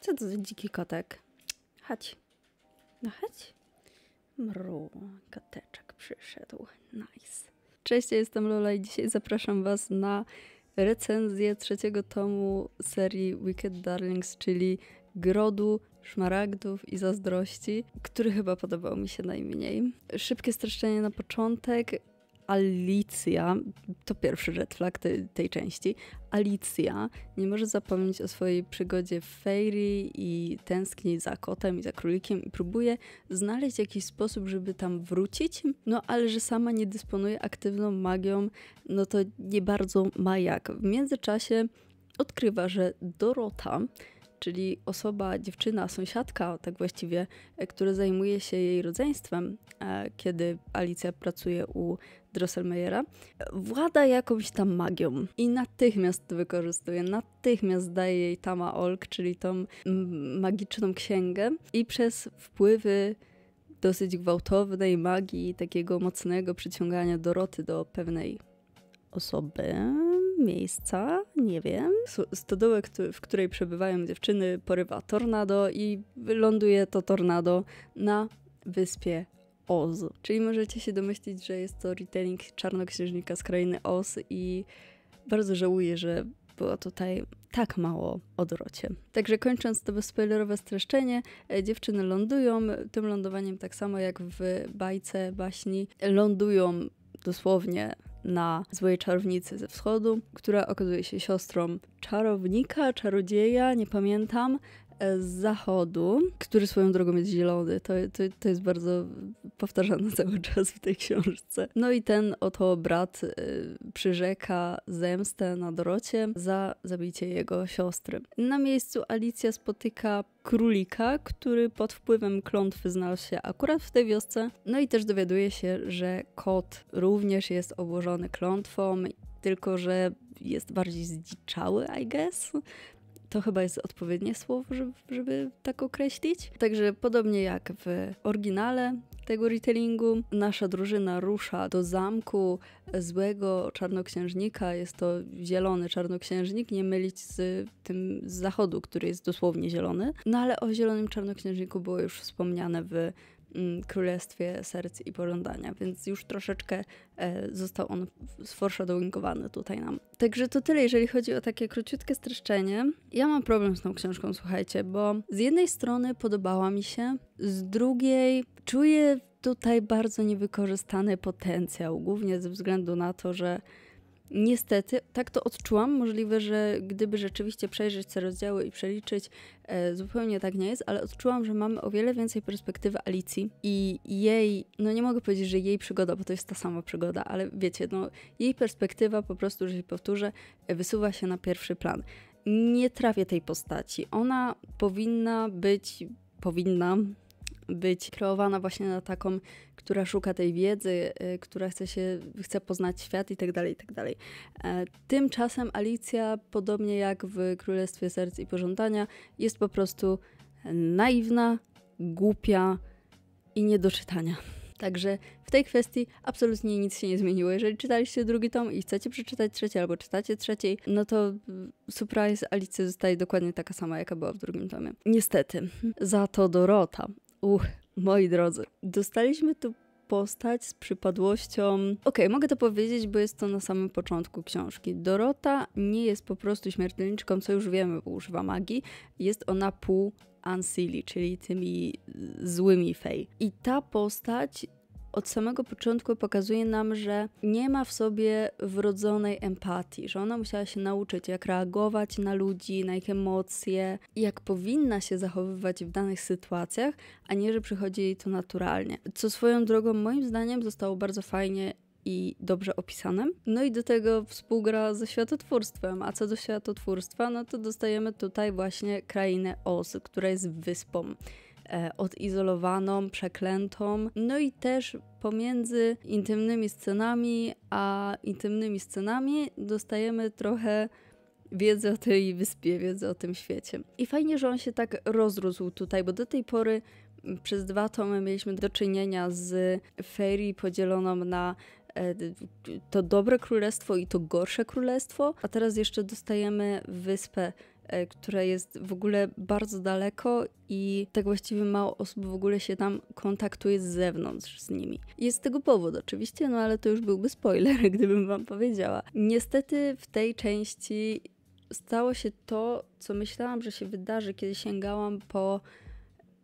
Co to za dziki kotek? Chodź. No chodź. Mru, koteczek przyszedł. Nice. Cześć, jestem Lola i dzisiaj zapraszam Was na recenzję trzeciego tomu serii Wicked Darlings, czyli Grodu, Szmaragdów i Zazdrości, który chyba podobał mi się najmniej. Szybkie streszczenie na początek. Alicja, to pierwszy red flag tej, tej części, Alicja nie może zapomnieć o swojej przygodzie w Fairy i tęskni za kotem i za królikiem i próbuje znaleźć jakiś sposób, żeby tam wrócić, no ale że sama nie dysponuje aktywną magią, no to nie bardzo ma jak. W międzyczasie odkrywa, że Dorota czyli osoba, dziewczyna, sąsiadka, tak właściwie, e, która zajmuje się jej rodzeństwem, e, kiedy Alicja pracuje u Drosselmeyera, włada jakąś tam magią i natychmiast to wykorzystuje, natychmiast daje jej Tama Olk, czyli tą magiczną księgę i przez wpływy dosyć gwałtownej magii, takiego mocnego przyciągania Doroty do pewnej osoby, miejsca, nie wiem. Stodołę, w której przebywają dziewczyny, porywa tornado i ląduje to tornado na wyspie Oz. Czyli możecie się domyślić, że jest to retelling czarnoksiężnika z krainy Oz i bardzo żałuję, że było tutaj tak mało o Dorocie. Także kończąc to bezspoilerowe streszczenie, e, dziewczyny lądują, tym lądowaniem tak samo jak w bajce, baśni, lądują dosłownie na złej czarownicy ze wschodu, która okazuje się siostrą czarownika, czarodzieja, nie pamiętam, z zachodu, który swoją drogą jest zielony. To, to, to jest bardzo powtarzane cały czas w tej książce. No i ten oto brat y, przyrzeka zemstę na Dorocie za zabicie jego siostry. Na miejscu Alicja spotyka królika, który pod wpływem klątwy znalazł się akurat w tej wiosce. No i też dowiaduje się, że kot również jest obłożony klątwą tylko że jest bardziej zdziczały, I guess. To chyba jest odpowiednie słowo, żeby, żeby tak określić. Także podobnie jak w oryginale tego retellingu, nasza drużyna rusza do zamku złego czarnoksiężnika. Jest to zielony czarnoksiężnik, nie mylić z tym z zachodu, który jest dosłownie zielony. No ale o zielonym czarnoksiężniku było już wspomniane w Mm, królestwie serc i pożądania, więc już troszeczkę e, został on sforszadowinkowany tutaj nam. Także to tyle, jeżeli chodzi o takie króciutkie streszczenie. Ja mam problem z tą książką, słuchajcie, bo z jednej strony podobała mi się, z drugiej czuję tutaj bardzo niewykorzystany potencjał, głównie ze względu na to, że Niestety, tak to odczułam. Możliwe, że gdyby rzeczywiście przejrzeć te rozdziały i przeliczyć, e, zupełnie tak nie jest, ale odczułam, że mamy o wiele więcej perspektywy Alicji i jej, no nie mogę powiedzieć, że jej przygoda, bo to jest ta sama przygoda, ale wiecie, no jej perspektywa po prostu, że się powtórzę, e, wysuwa się na pierwszy plan. Nie trafię tej postaci. Ona powinna być, powinna, być kreowana właśnie na taką, która szuka tej wiedzy, y, która chce się, chce poznać świat i tak dalej, i tak dalej. E, tymczasem Alicja, podobnie jak w Królestwie Serc i Pożądania, jest po prostu naiwna, głupia i nie do czytania. Także w tej kwestii absolutnie nic się nie zmieniło. Jeżeli czytaliście drugi tom i chcecie przeczytać trzeci albo czytacie trzeciej, no to mm, surprise Alicja zostaje dokładnie taka sama, jaka była w drugim tomie. Niestety. Za to Dorota Uch, moi drodzy, dostaliśmy tu postać z przypadłością. Okej, okay, mogę to powiedzieć, bo jest to na samym początku książki. Dorota nie jest po prostu śmiertelniczką, co już wiemy, bo używa magii. Jest ona pół Ancili, czyli tymi y, złymi fej. I ta postać od samego początku pokazuje nam, że nie ma w sobie wrodzonej empatii, że ona musiała się nauczyć, jak reagować na ludzi, na ich emocje, jak powinna się zachowywać w danych sytuacjach, a nie, że przychodzi jej to naturalnie. Co swoją drogą, moim zdaniem, zostało bardzo fajnie i dobrze opisane. No i do tego współgra ze światotwórstwem. A co do światotwórstwa, no to dostajemy tutaj właśnie krainę Oz, która jest wyspą. E, odizolowaną, przeklętą. No i też pomiędzy intymnymi scenami a intymnymi scenami dostajemy trochę wiedzy o tej wyspie, wiedzy o tym świecie. I fajnie, że on się tak rozrósł tutaj, bo do tej pory przez dwa tomy mieliśmy do czynienia z Fairy podzieloną na e, to dobre królestwo i to gorsze królestwo, a teraz jeszcze dostajemy wyspę E, które jest w ogóle bardzo daleko i tak właściwie mało osób w ogóle się tam kontaktuje z zewnątrz z nimi. Jest tego powód oczywiście, no ale to już byłby spoiler, gdybym wam powiedziała. Niestety w tej części stało się to, co myślałam, że się wydarzy, kiedy sięgałam po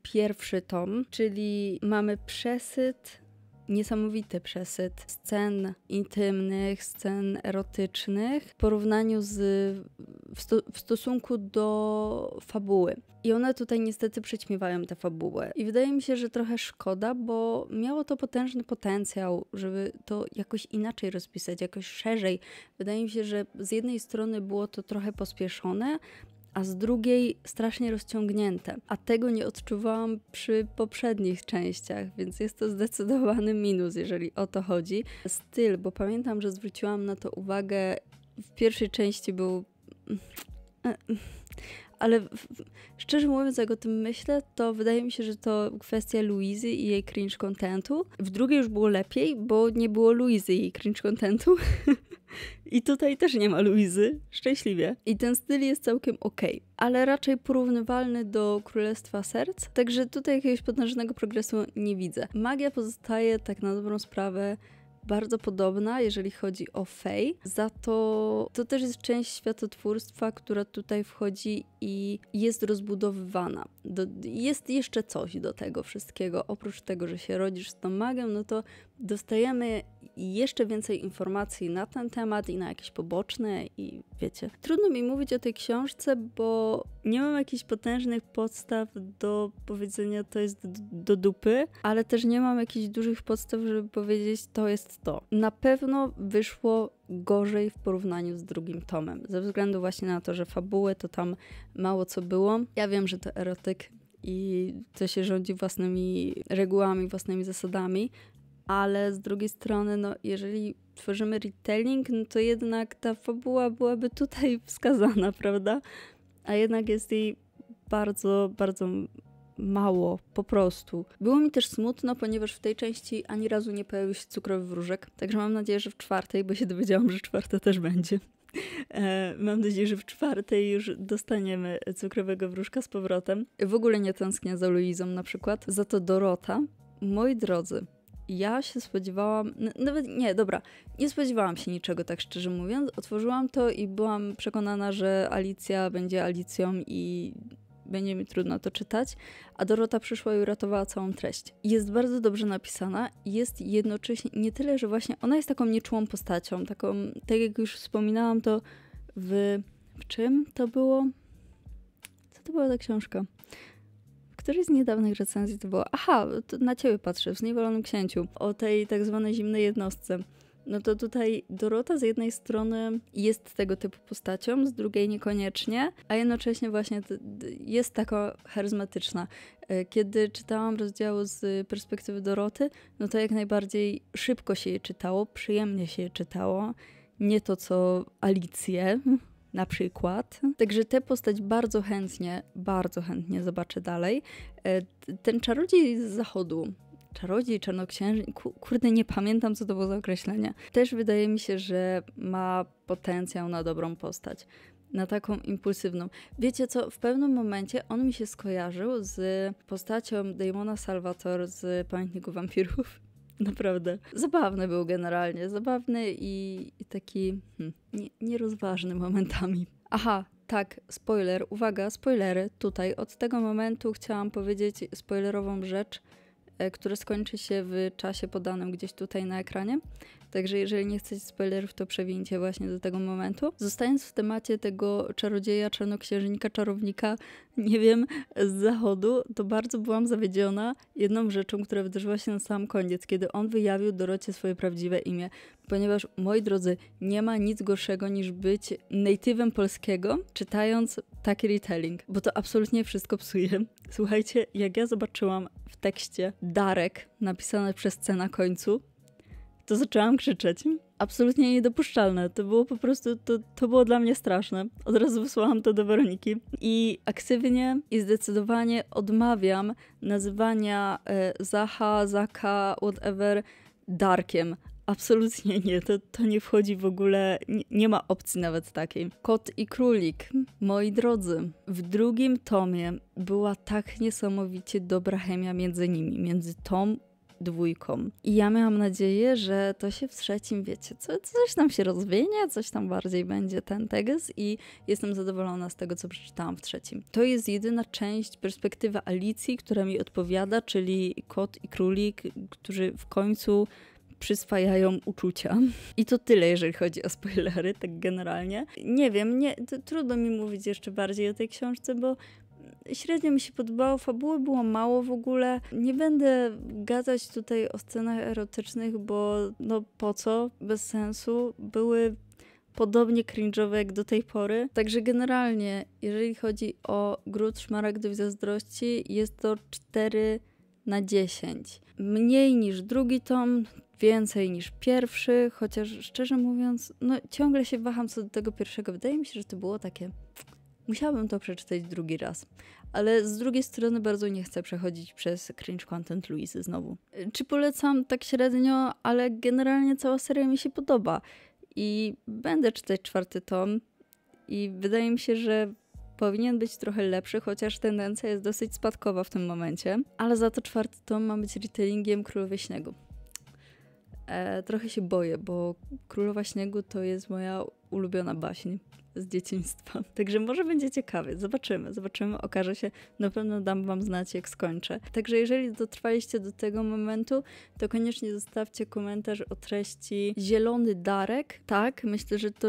pierwszy tom, czyli mamy przesyt niesamowity przesyt scen intymnych, scen erotycznych w porównaniu z w, sto, w, stosunku do fabuły. I one tutaj niestety przyćmiewają tę fabułę. I wydaje mi się, że trochę szkoda, bo miało to potężny potencjał, żeby to jakoś inaczej rozpisać, jakoś szerzej. Wydaje mi się, że z jednej strony było to trochę pospieszone, a z drugiej strasznie rozciągnięte. A tego nie odczuwałam przy poprzednich częściach, więc jest to zdecydowany minus, jeżeli o to chodzi. Styl, bo pamiętam, że zwróciłam na to uwagę. W pierwszej części był. Ale szczerze mówiąc, jak o tym myślę, to wydaje mi się, że to kwestia Luizy i jej cringe contentu. W drugiej już było lepiej, bo nie było Luizy i jej cringe contentu. I tutaj też nie ma Luizy, szczęśliwie. I ten styl jest całkiem okej, okay, ale raczej porównywalny do Królestwa Serc, także tutaj jakiegoś potężnego progresu nie widzę. Magia pozostaje tak na dobrą sprawę bardzo podobna, jeżeli chodzi o Fej. Za to to też jest część światotwórstwa, która tutaj wchodzi i jest rozbudowywana. Do, jest jeszcze coś do tego wszystkiego. Oprócz tego, że się rodzisz z tą magią, no to dostajemy jeszcze więcej informacji na ten temat i na jakieś poboczne i wiecie. Trudno mi mówić o tej książce, bo nie mam jakichś potężnych podstaw do powiedzenia to jest do dupy, ale też nie mam jakichś dużych podstaw, żeby powiedzieć to jest to. Na pewno wyszło gorzej w porównaniu z drugim tomem, ze względu właśnie na to, że fabułę to tam mało co było. Ja wiem, że to erotyk i to się rządzi własnymi regułami, własnymi zasadami, ale z drugiej strony, no, jeżeli tworzymy retelling, no to jednak ta fabuła byłaby tutaj wskazana, prawda? A jednak jest jej bardzo, bardzo mało, po prostu. Było mi też smutno, ponieważ w tej części ani razu nie pojawił się cukrowy wróżek, także mam nadzieję, że w czwartej, bo się dowiedziałam, że czwarta też będzie. E, mam nadzieję, że w czwartej już dostaniemy cukrowego wróżka z powrotem. W ogóle nie tęsknię za Luizą na przykład, za to Dorota. Moi drodzy, ja się spodziewałam, nawet nie, dobra, nie spodziewałam się niczego, tak szczerze mówiąc. Otworzyłam to i byłam przekonana, że Alicja będzie Alicją i będzie mi trudno to czytać, a Dorota przyszła i uratowała całą treść. Jest bardzo dobrze napisana, jest jednocześnie nie tyle, że właśnie ona jest taką nieczułą postacią, taką, tak jak już wspominałam, to w, w czym to było? Co to była ta książka? której z niedawnych recenzji to było aha, to na ciebie patrzę, w Zniewolonym Księciu, o tej tak zwanej zimnej jednostce. No to tutaj Dorota z jednej strony jest tego typu postacią, z drugiej niekoniecznie, a jednocześnie właśnie jest taka charyzmatyczna. E, kiedy czytałam rozdział z perspektywy Doroty, no to jak najbardziej szybko się je czytało, przyjemnie się je czytało. Nie to co Alicję, na przykład. Także tę postać bardzo chętnie, bardzo chętnie zobaczę dalej. E, ten czarodziej z zachodu, czarodziej, czarnoksiężnik, kurde, nie pamiętam, co to było za określenie. Też wydaje mi się, że ma potencjał na dobrą postać. Na taką impulsywną. Wiecie co, w pewnym momencie on mi się skojarzył z postacią Damona Salvatore z Pamiętniku Wampirów. Naprawdę. Zabawny był generalnie. Zabawny i, i taki hmm, nie, nierozważny momentami. Aha, tak, spoiler. Uwaga, spoilery. Tutaj od tego momentu chciałam powiedzieć spoilerową rzecz, e, która skończy się w czasie podanym gdzieś tutaj na ekranie. Także jeżeli nie chcecie spoilerów, to przewincie właśnie do tego momentu. Zostając w temacie tego czarodzieja, czarnoksiężnika, czarownika, nie wiem, z zachodu, to bardzo byłam zawiedziona jedną rzeczą, która wydarzyła się na sam koniec, kiedy on wyjawił Dorocie swoje prawdziwe imię. Ponieważ, moi drodzy, nie ma nic gorszego niż być natywem polskiego, czytając taki retelling, bo to absolutnie wszystko psuje. Słuchajcie, jak ja zobaczyłam w tekście Darek napisane przez C na końcu, to zaczęłam krzyczeć. Absolutnie niedopuszczalne. To było po prostu, to, to było dla mnie straszne. Od razu wysłałam to do Weroniki. I aktywnie i zdecydowanie odmawiam nazywania e, Zaha, Zaka, whatever, Darkiem. Absolutnie nie, to, to nie wchodzi w ogóle, nie, nie, ma opcji nawet takiej. Kot i królik, moi drodzy, w drugim tomie była tak niesamowicie dobra chemia między nimi, między Tom dwójką. I ja miałam nadzieję, że to się w trzecim, wiecie, co, coś tam się rozwinie, coś tam bardziej będzie ten tegys i jestem zadowolona z tego, co przeczytałam w trzecim. To jest jedyna część perspektywy Alicji, która mi odpowiada, czyli kot i królik, którzy w końcu przyswajają uczucia. I to tyle, jeżeli chodzi o spoilery, tak generalnie. Nie wiem, nie, trudno mi mówić jeszcze bardziej o tej książce, bo Średnio mi się podobało, fabuły było mało w ogóle. Nie będę gadać tutaj o scenach erotycznych, bo no po co? Bez sensu. Były podobnie cringe'owe jak do tej pory. Także generalnie, jeżeli chodzi o Gród Szmaragdów Zazdrości, jest to 4 na 10. Mniej niż drugi tom, więcej niż pierwszy, chociaż szczerze mówiąc, no ciągle się waham co do tego pierwszego. Wydaje mi się, że to było takie Musiałabym to przeczytać drugi raz, ale z drugiej strony bardzo nie chcę przechodzić przez cringe content Luisy znowu. Czy polecam tak średnio, ale generalnie cała seria mi się podoba i będę czytać czwarty tom i wydaje mi się, że powinien być trochę lepszy, chociaż tendencja jest dosyć spadkowa w tym momencie, ale za to czwarty tom ma być retellingiem Królowej Śniegu. E, trochę się boję, bo Królowa Śniegu to jest moja ulubiona baśń z dzieciństwa. Także może będzie ciekawie. Zobaczymy, zobaczymy, okaże się. Na pewno dam wam znać, jak skończę. Także jeżeli dotrwaliście do tego momentu, to koniecznie zostawcie komentarz o treści Zielony Darek. Tak, myślę, że to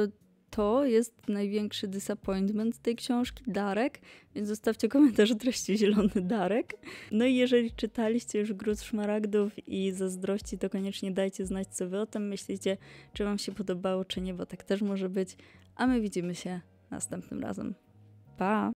to jest największy disappointment tej książki, Darek, więc zostawcie komentarz treści Zielony Darek. No i jeżeli czytaliście już Gród Szmaragdów i zazdrości, to koniecznie dajcie znać, co wy o tym myślicie, czy wam się podobało, czy nie, bo tak też może być. A my widzimy się następnym razem. Pa!